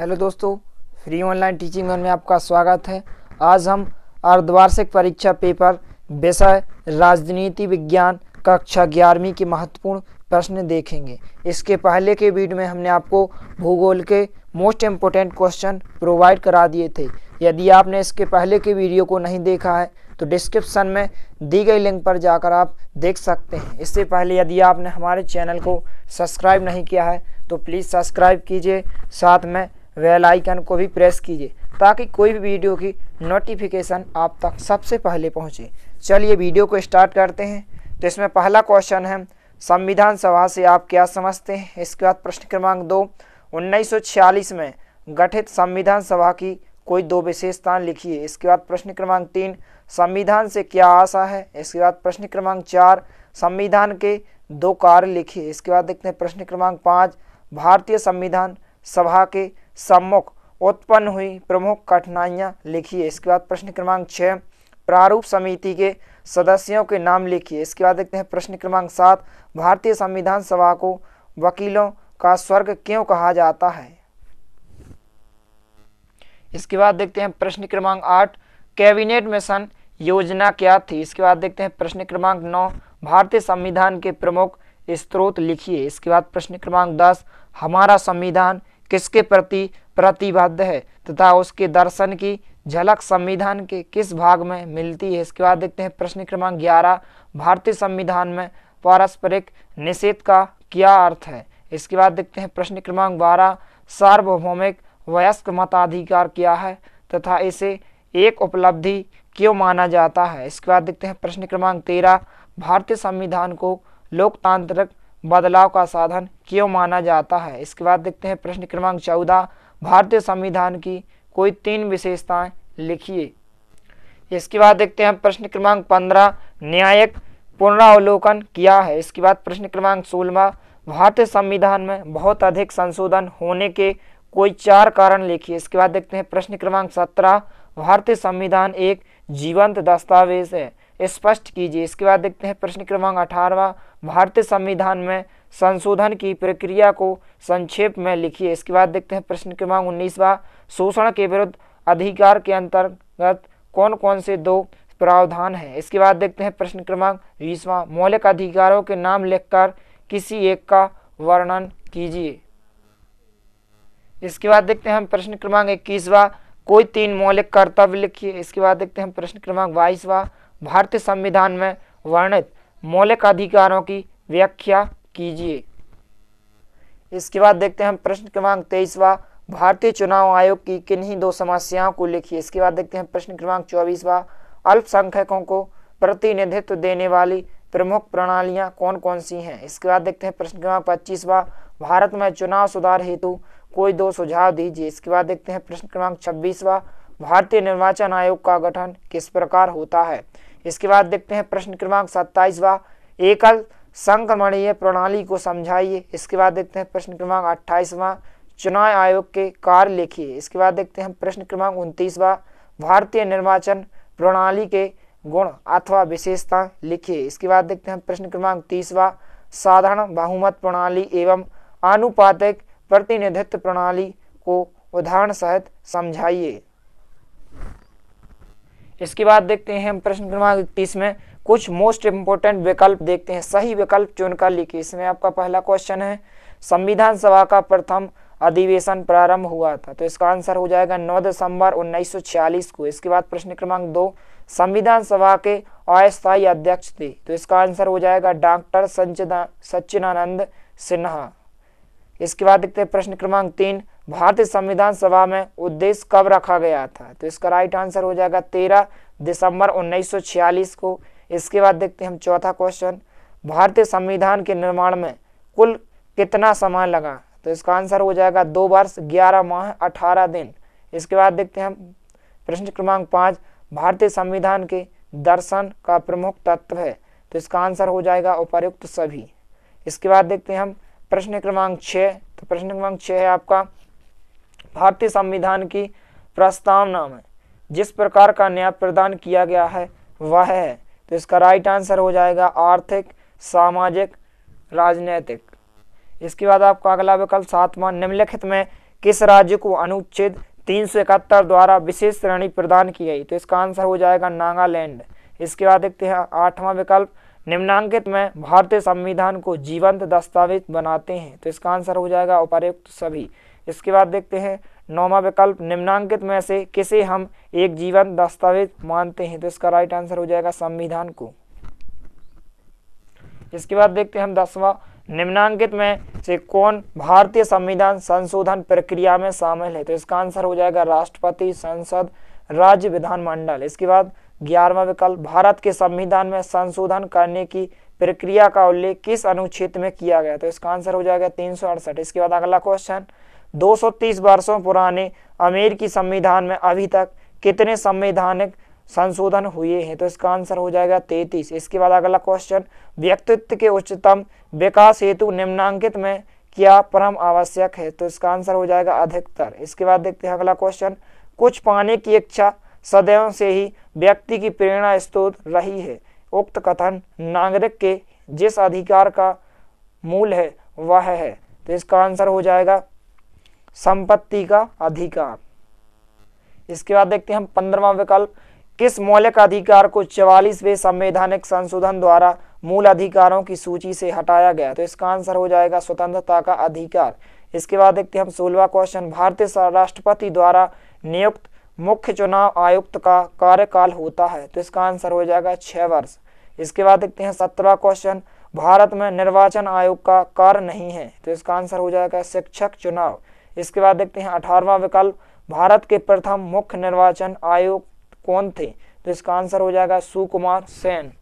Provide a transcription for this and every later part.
hello दोस्तों free online teaching में आपका स्वागत है आज हम अर्धवार्षिक परीक्षा पेपर विषय राजनीति विज्ञान कक्षा ग्यारहवीं के महत्वपूर्ण प्रश्न देखेंगे इसके पहले के वीडियो में हमने आपको भूगोल के मोस्ट इम्पोर्टेंट क्वेश्चन प्रोवाइड करा दिए थे यदि आपने इसके पहले के वीडियो को नहीं देखा है तो डिस्क्रिप्शन में दी गई लिंक पर जाकर आप देख सकते हैं इससे पहले यदि आपने हमारे चैनल को सब्सक्राइब नहीं किया है तो प्लीज़ सब्सक्राइब कीजिए साथ में वेल आइकन को भी प्रेस कीजिए ताकि कोई भी वीडियो की नोटिफिकेशन आप तक सबसे पहले पहुंचे चलिए वीडियो को स्टार्ट करते हैं तो इसमें पहला क्वेश्चन है संविधान सभा से आप क्या समझते हैं इसके बाद प्रश्न क्रमांक दो उन्नीस में गठित संविधान सभा की कोई दो विशेषताएं लिखिए इसके बाद प्रश्न क्रमांक तीन संविधान से क्या आशा है इसके बाद प्रश्न क्रमांक चार संविधान के दो कार्य लिखिए इसके बाद देखते हैं प्रश्न क्रमांक पाँच भारतीय संविधान सभा के सम्मुख उत्पन्न हुई प्रमुख कठिनाइयाँ लिखिए इसके बाद प्रश्न क्रमांक छः प्रारूप समिति के सदस्यों के नाम लिखिए इसके बाद देखते हैं प्रश्न क्रमांक सात भारतीय संविधान सभा को वकीलों का स्वर्ग क्यों कहा जाता है इसके बाद देखते हैं प्रश्न क्रमांक आठ कैबिनेट मिशन योजना क्या थी इसके बाद देखते हैं प्रश्न क्रमांक नौ भारतीय संविधान के प्रमुख स्त्रोत लिखिए इसके बाद प्रश्न क्रमांक दस हमारा संविधान किसके प्रति प्रतिबद्ध है तथा उसके दर्शन की झलक संविधान के किस भाग में मिलती है इसके बाद देखते हैं प्रश्न क्रमांक ग्यारह भारतीय संविधान में पारस्परिक निषेध का क्या अर्थ है इसके बाद देखते हैं प्रश्न क्रमांक बारह सार्वभौमिक वयस्क मताधिकार क्या है तथा इसे एक उपलब्धि क्यों माना जाता है इसके बाद देखते हैं प्रश्न क्रमांक तेरह भारतीय संविधान को लोकतांत्रिक बदलाव का साधन क्यों माना जाता है इसके बाद देखते हैं प्रश्न क्रमांक चौदह भारतीय संविधान की कोई तीन विशेषताएं लिखिए इसके बाद देखते हैं प्रश्न क्रमांक पंद्रह न्यायिक पुनरावलोकन किया है इसके बाद प्रश्न क्रमांक सोलवा भारतीय संविधान में बहुत अधिक संशोधन होने के कोई चार कारण लिखिए इसके बाद देखते हैं प्रश्न क्रमांक सत्रह भारतीय संविधान एक जीवंत दस्तावेज है स्पष्ट कीजिए इसके बाद देखते हैं प्रश्न क्रमांक अठारवा भारतीय संविधान में संशोधन की प्रक्रिया को संक्षेप में लिखिए इसके बाद देखते हैं प्रश्न क्रमांक उन्नीसवा शोषण के विरुद्ध अधिकार के अंतर्गत कौन कौन से दो प्रावधान हैं इसके बाद देखते हैं प्रश्न क्रमांक बीसवा मौलिक अधिकारों के नाम लिखकर किसी एक का वर्णन कीजिए इसके बाद देखते हैं हम प्रश्न क्रमांक इक्कीसवा कोई तीन मौलिक कर्तव्य लिखिए इसके बाद देखते हैं प्रश्न क्रमांक बाईसवा भारतीय संविधान में वर्णित मौलिक अधिकारों की व्याख्या कीजिए इसके बाद देखते हैं हम प्रश्न क्रमांक तेईसवा भारतीय चुनाव आयोग की किन्हीं दो समस्याओं को लिखिए इसके बाद देखते हैं प्रश्न क्रमांक चौबीसवा अल्पसंख्यकों को प्रतिनिधित्व देने वाली प्रमुख प्रणालियां कौन कौन सी हैं इसके बाद देखते हैं प्रश्न क्रमांक पच्चीसवा भारत में चुनाव सुधार हेतु कोई दो सुझाव दीजिए इसके बाद देखते हैं प्रश्न क्रमांक छब्बीसवा भारतीय निर्वाचन आयोग का गठन किस प्रकार होता है इसके बाद देखते हैं प्रश्न क्रमांक सत्ताईसवा एकल संक्रमणीय प्रणाली को समझाइए इसके बाद देखते हैं प्रश्न क्रमांक अट्ठाईसवा चुनाव आयोग के कार्य लिखिए इसके बाद देखते हैं प्रश्न क्रमांक उनतीसवा भारतीय निर्वाचन प्रणाली के गुण अथवा विशेषता लिखिए इसके बाद देखते हैं प्रश्न क्रमांक तीसवा साधारण बहुमत प्रणाली एवं आनुपातिक प्रतिनिधित्व प्रणाली को उदाहरण सहित समझाइए इसके बाद देखते हैं हम प्रश्न क्रमांक इकतीस में कुछ मोस्ट इम्पोर्टेंट विकल्प देखते हैं सही विकल्प चुनकर लिखिए इसमें आपका पहला क्वेश्चन है संविधान सभा का प्रथम अधिवेशन प्रारंभ हुआ था तो इसका आंसर हो जाएगा 9 दिसंबर 1946 को इसके बाद प्रश्न क्रमांक दो संविधान सभा के अस्थायी अध्यक्ष थे तो इसका आंसर हो जाएगा डॉक्टर सच्चिदानंद सिन्हा इसके बाद देखते हैं प्रश्न क्रमांक तीन भारतीय संविधान सभा में उद्देश्य कब रखा गया था तो इसका राइट आंसर हो जाएगा तेरह दिसंबर उन्नीस को इसके बाद देखते हैं हम चौथा क्वेश्चन भारतीय संविधान के निर्माण में कुल कितना समय लगा तो इसका आंसर हो जाएगा दो वर्ष ग्यारह माह अठारह दिन इसके बाद देखते हैं हम प्रश्न क्रमांक पाँच भारतीय संविधान के दर्शन का प्रमुख तत्व है तो इसका आंसर हो जाएगा उपयुक्त सभी इसके बाद देखते हैं हम प्रश्न क्रमांक छः तो प्रश्न क्रमांक छः है आपका भारतीय संविधान की प्रस्तावना में जिस प्रकार का न्याय प्रदान किया गया है वह है तो इसका राइट आंसर हो जाएगा आर्थिक सामाजिक राजनैतिक इसके बाद आपका अगला विकल्प सातवां निम्नलिखित में किस राज्य को अनुच्छेद तीन सौ इकहत्तर द्वारा विशेष श्रेणी प्रदान की गई तो इसका आंसर हो जाएगा नागालैंड इसके बाद देखते हैं आठवां विकल्प निम्नांकित में भारतीय संविधान को जीवंत दस्तावेज बनाते हैं तो इसका आंसर हो जाएगा उपायुक्त सभी इसके बाद देखते हैं नौवा विकल्प निम्नांकित में से किसे हम एक जीवंत दस्तावेज मानते हैं तो इसका राइट आंसर हो जाएगा संविधान को इसके बाद देखते हैं हम दसवा निम्नांकित में से कौन भारतीय संविधान संशोधन प्रक्रिया में शामिल है तो इसका आंसर हो जाएगा राष्ट्रपति संसद राज्य विधानमंडल इसके बाद ग्यारहवा विकल्प भारत के संविधान में संशोधन करने की प्रक्रिया का उल्लेख किस अनुच्छेद में किया गया तो इसका आंसर हो जाएगा तीन सौ अड़सठ इसके बाद अगला क्वेश्चन 230 वर्षों पुराने अमेरिकी संविधान में अभी तक कितने संवैधानिक संशोधन हुए हैं तो इसका आंसर हो जाएगा 33 इसके बाद अगला क्वेश्चन व्यक्तित्व के उच्चतम विकास हेतु निम्नांकित में क्या परम आवश्यक है तो इसका आंसर हो जाएगा अधिकतर इसके बाद देखते हैं अगला क्वेश्चन कुछ पाने की इच्छा सदैव से ही व्यक्ति की प्रेरणा स्त्रोत रही है उक्त कथन नागरिक के जिस अधिकार का मूल है वह है तो इसका आंसर हो जाएगा संपत्ति का अधिकार इसके बाद देखते हैं हम पंद्रवा विकल्प किस मौलिक अधिकार को चवालीसवें संवैधानिक संशोधन द्वारा मूल अधिकारों की सूची से हटाया गया तो इसका आंसर हो जाएगा स्वतंत्रता का अधिकार इसके बाद देखते हैं हम सोलवा क्वेश्चन भारतीय राष्ट्रपति द्वारा नियुक्त मुख्य चुनाव आयुक्त का कार्यकाल होता है तो इसका आंसर हो जाएगा छः वर्ष इसके बाद देखते हैं सत्रह क्वेश्चन भारत में निर्वाचन आयोग का कार्य नहीं है तो इसका आंसर हो जाएगा शिक्षक चुनाव इसके बाद देखते हैं अठारवा विकल्प भारत के प्रथम मुख्य निर्वाचन आयोग कौन थे तो इसका आंसर हो जाएगा सुकुमार सेन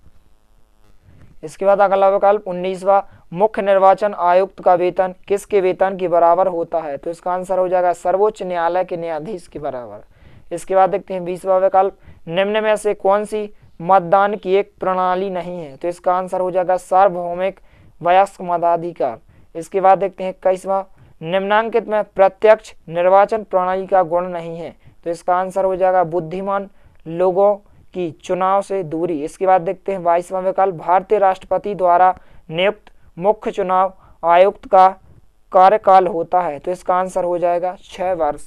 इसके बाद अगला विकल्प उन्नीसवा मुख्य निर्वाचन आयुक्त का वेतन किसके वेतन के बराबर होता है तो इसका आंसर हो जाएगा सर्वोच्च न्यायालय के न्यायाधीश के बराबर इसके बाद देखते हैं बीसवा विकल्प निम्न में से कौन सी मतदान की एक प्रणाली नहीं है तो इसका आंसर हो जाएगा सार्वभौमिक वयस्क मताधिकार इसके बाद देखते हैं इक्कीसवा निम्नांकित में प्रत्यक्ष निर्वाचन प्रणाली का गुण नहीं है तो इसका आंसर हो जाएगा बुद्धिमान लोगों की चुनाव से दूरी इसके बाद देखते हैं बाईसवा विकल्प भारतीय राष्ट्रपति द्वारा नियुक्त मुख्य चुनाव आयुक्त का कार्यकाल होता है तो इसका आंसर हो जाएगा छः वर्ष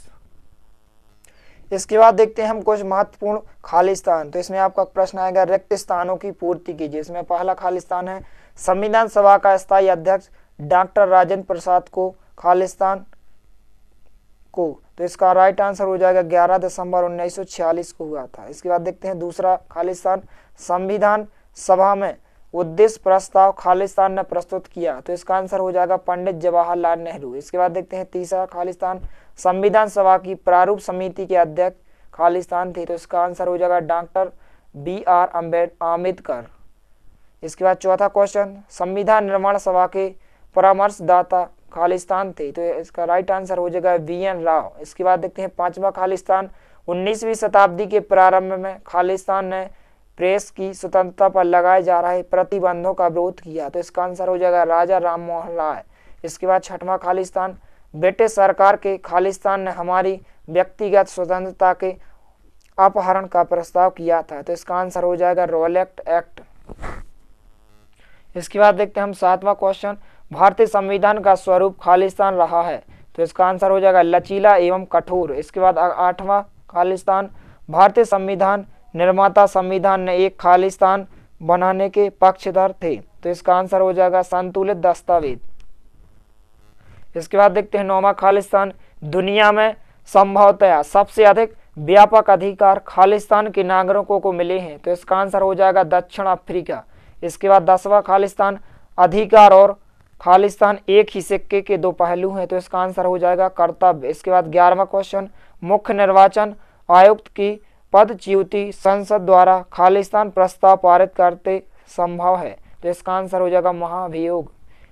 इसके बाद देखते हैं हम कुछ महत्वपूर्ण खालिस्तान तो इसमें आपका प्रश्न आएगा रिक्त स्थानों की पूर्ति कीजिए इसमें पहला खालिस्तान है संविधान सभा का स्थायी अध्यक्ष डॉक्टर राजेंद्र प्रसाद को खालिस्तान को तो इसका राइट आंसर हो जाएगा 11 दिसंबर 1946 को हुआ था इसके बाद देखते हैं दूसरा खालिस्तान संविधान सभा में उद्देश्य प्रस्ताव खालिस्तान ने प्रस्तुत किया तो इसका आंसर हो जाएगा पंडित जवाहरलाल नेहरू इसके बाद देखते हैं तीसरा खालिस्तान संविधान सभा की प्रारूप समिति के अध्यक्ष खालिस्तान थे तो इसका आंसर हो जाएगा डॉक्टर बी आर अम्बेड आम्बेडकर इसके बाद चौथा क्वेश्चन संविधान निर्माण सभा के परामर्शदाता खालिस्तान थे तो इसका राइट आंसर हो जाएगा वी एन राव इसके बाद देखते हैं पांचवा खालिस्तान उन्नीसवीं शताब्दी के प्रारंभ में खालिस्तान ने प्रेस की स्वतंत्रता पर लगाए जा रहे प्रतिबंधों का विरोध किया तो इसका आंसर हो जाएगा राजा राम मोहन राय इसके बाद छठवां खालिस्तान ब्रिटिश सरकार के खालिस्तान ने हमारी व्यक्तिगत स्वतंत्रता के अपहरण का प्रस्ताव किया था तो इसका आंसर हो जाएगा रोलेक्ट एक्ट इसके बाद देखते हैं हम सातवां क्वेश्चन भारतीय संविधान का स्वरूप खालिस्तान रहा है तो इसका आंसर हो जाएगा लचीला एवं कठोर इसके बाद आठवां खालिस्तान भारतीय संविधान निर्माता संविधान ने एक खालिस्तान बनाने के पक्षधर थे तो इसका आंसर हो जाएगा संतुलित दस्तावेज इसके बाद देखते हैं नौवा खालिस्तान दुनिया में संभवतया सबसे अधिक व्यापक अधिकार खालिस्तान के नागरिकों को मिले हैं तो इसका आंसर हो जाएगा दक्षिण अफ्रीका इसके बाद दसवां खालिस्तान अधिकार और खालिस्तान एक ही सिक्के के दो पहलू हैं तो इसका आंसर हो जाएगा कर्तव्य इसके बाद ग्यारहवा क्वेश्चन मुख्य निर्वाचन आयुक्त की पदच्युति संसद द्वारा खालिस्तान प्रस्ताव पारित करते संभव है तो इसका आंसर हो जाएगा महाभियोग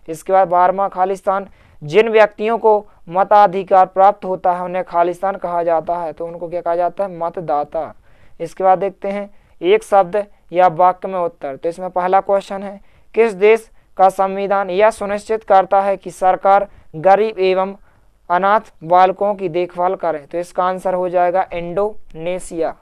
इसके बाद बारहवा खालिस्तान जिन व्यक्तियों को मताधिकार प्राप्त होता है उन्हें खालिस्तान कहा जाता है तो उनको क्या कहा जाता है मतदाता इसके बाद देखते हैं एक शब्द या वाक्य में उत्तर तो इसमें पहला क्वेश्चन है किस देश का संविधान यह सुनिश्चित करता है कि सरकार गरीब एवं अनाथ बालकों की देखभाल करें तो इसका आंसर हो जाएगा इंडोनेशिया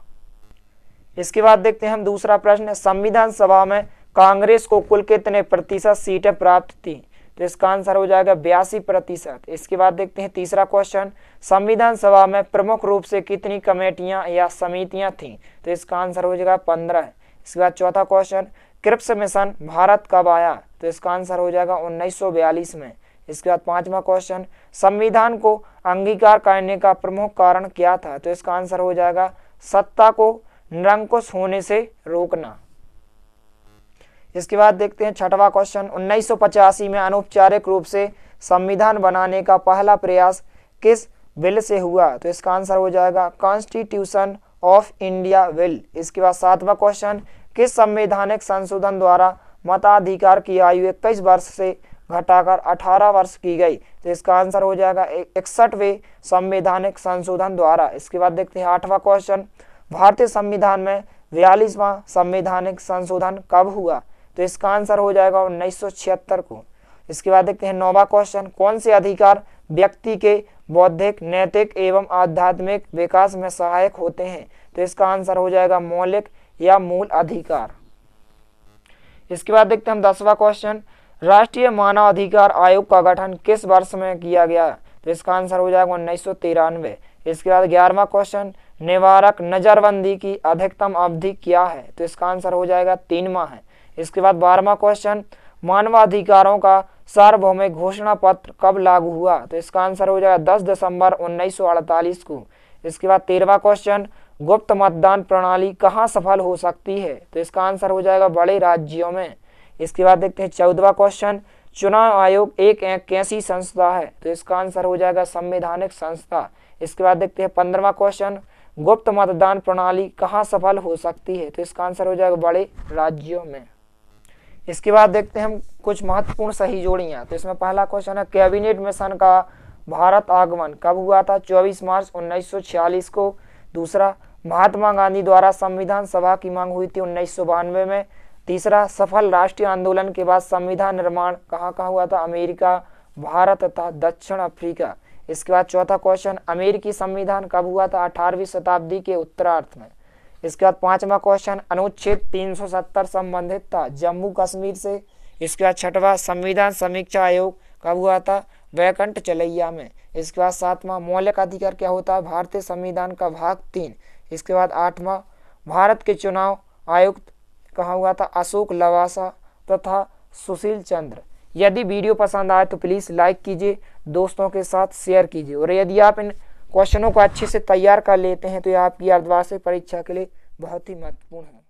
इसके बाद देखते हैं हम दूसरा प्रश्न संविधान सभा में कांग्रेस को कुल कितने प्रतिशत सीटें प्राप्त थी तो इसका आंसर हो जाएगा बयासी प्रतिशत इसके बाद देखते हैं तीसरा क्वेश्चन संविधान सभा में प्रमुख रूप से कितनी कमेटियां या समितियां थीं तो इसका आंसर हो जाएगा पंद्रह इसके बाद चौथा क्वेश्चन क्रिप्स मिशन भारत कब आया तो इसका आंसर हो जाएगा उन्नीस में इसके बाद पांचवा क्वेश्चन संविधान को अंगीकार करने का प्रमुख कारण क्या था तो इसका आंसर हो जाएगा सत्ता को निरंकुश होने से रोकना इसके बाद देखते हैं छठवा क्वेश्चन उन्नीस में अनौपचारिक रूप से संविधान बनाने का पहला प्रयास किस बिल से हुआ तो इसका आंसर हो जाएगा कॉन्स्टिट्यूशन ऑफ इंडिया बिल इसके बाद सातवां क्वेश्चन किस संवैधानिक संशोधन द्वारा मताधिकार की आयु इक्कीस वर्ष से घटाकर 18 वर्ष की गई तो इसका आंसर हो जाएगा इकसठवें संवैधानिक संशोधन द्वारा इसके बाद देखते हैं आठवां क्वेश्चन भारतीय संविधान में बयालीसवां संवैधानिक संशोधन कब हुआ तो इसका आंसर हो जाएगा उन्नीस को इसके बाद देखते हैं नौवा क्वेश्चन कौन से अधिकार व्यक्ति के बौद्धिक नैतिक एवं आध्यात्मिक विकास में सहायक होते हैं तो इसका आंसर हो जाएगा मौलिक या मूल अधिकार इसके बाद देखते हैं हम दसवा क्वेश्चन राष्ट्रीय मानव अधिकार आयोग का गठन किस वर्ष में किया गया तो इसका आंसर हो जाएगा उन्नीस इसके बाद ग्यारहवा क्वेश्चन निवारक नजरबंदी की अधिकतम अवधि क्या है तो इसका आंसर हो जाएगा तीन माह है इसके बाद बारहवा क्वेश्चन मानवाधिकारों का सार्वभौमिक घोषणा पत्र कब लागू हुआ तो इसका आंसर हो जाएगा 10 दिसंबर 1948 को इसके बाद तेरहवा क्वेश्चन गुप्त मतदान प्रणाली कहाँ सफल हो सकती है तो इसका आंसर हो जाएगा बड़े राज्यों में इसके बाद देखते हैं चौदवा क्वेश्चन चुनाव आयोग एक, एक कैसी संस्था है तो इसका आंसर हो जाएगा संवैधानिक संस्था इसके बाद देखते हैं पंद्रवा क्वेश्चन गुप्त मतदान प्रणाली कहाँ सफल हो सकती है तो इसका आंसर हो जाएगा बड़े राज्यों में इसके बाद देखते हैं हम कुछ महत्वपूर्ण सही जोड़ियाँ तो इसमें पहला क्वेश्चन है कैबिनेट मिशन का भारत आगमन कब हुआ था 24 मार्च 1946 को दूसरा महात्मा गांधी द्वारा संविधान सभा की मांग हुई थी उन्नीस में तीसरा सफल राष्ट्रीय आंदोलन के बाद संविधान निर्माण कहाँ कहाँ हुआ था अमेरिका भारत तथा दक्षिण अफ्रीका इसके बाद चौथा क्वेश्चन अमेरिकी संविधान कब हुआ था अठारहवीं शताब्दी के उत्तरार्थ में इसके बाद पांचवा क्वेश्चन अनुच्छेद 370 संबंधित था जम्मू कश्मीर से इसके बाद छठवा संविधान समीक्षा आयोग कब हुआ था वैकंठ चलैया में इसके बाद सातवां मौलिक अधिकार क्या होता है भारतीय संविधान का भाग तीन इसके बाद आठवां भारत के चुनाव आयुक्त कहा हुआ था अशोक लवासा तथा सुशील चंद्र यदि वीडियो पसंद आए तो प्लीज़ लाइक कीजिए दोस्तों के साथ शेयर कीजिए और यदि आप इन क्वेश्चनों को अच्छे से तैयार कर लेते हैं तो ये आपकी अर्धवार्षिक परीक्षा के लिए बहुत ही महत्वपूर्ण है